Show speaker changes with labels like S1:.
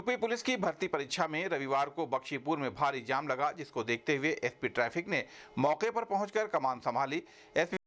S1: UP police की भर्ती परीक्षा में रविवार को बख्शीपुर में भारी जाम लगा जिसको देखते हुए एसपी ट्रैफिक ने मौके पर पहुंचकर कमान संभाली एसपी